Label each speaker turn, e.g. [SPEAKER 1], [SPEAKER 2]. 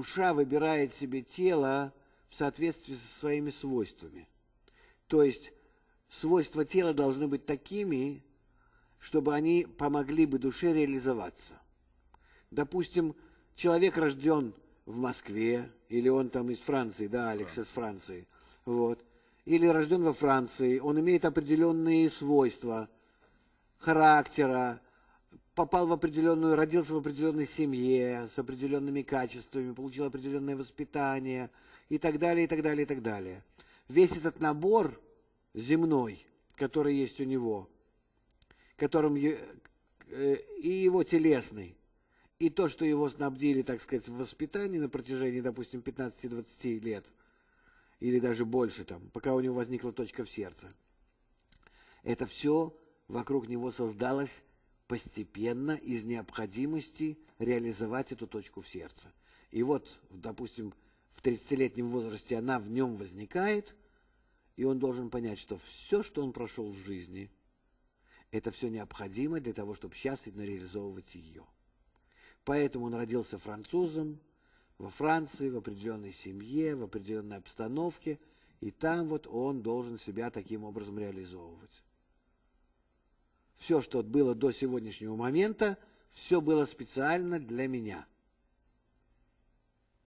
[SPEAKER 1] душа выбирает себе тело в соответствии со своими свойствами. То есть свойства тела должны быть такими, чтобы они помогли бы душе реализоваться. Допустим, человек рожден в Москве, или он там из Франции, да, Алекс из Франции, вот, или рожден во Франции, он имеет определенные свойства характера, попал в определенную, родился в определенной семье с определенными качествами, получил определенное воспитание и так далее, и так далее, и так далее. Весь этот набор земной, который есть у него, которым э, и его телесный, и то, что его снабдили, так сказать, в воспитании на протяжении, допустим, 15-20 лет, или даже больше там, пока у него возникла точка в сердце, это все вокруг него создалось постепенно из необходимости реализовать эту точку в сердце. И вот, допустим, в 30-летнем возрасте она в нем возникает, и он должен понять, что все, что он прошел в жизни, это все необходимо для того, чтобы счастливо реализовывать ее. Поэтому он родился французом, во Франции, в определенной семье, в определенной обстановке, и там вот он должен себя таким образом реализовывать все, что было до сегодняшнего момента, все было специально для меня.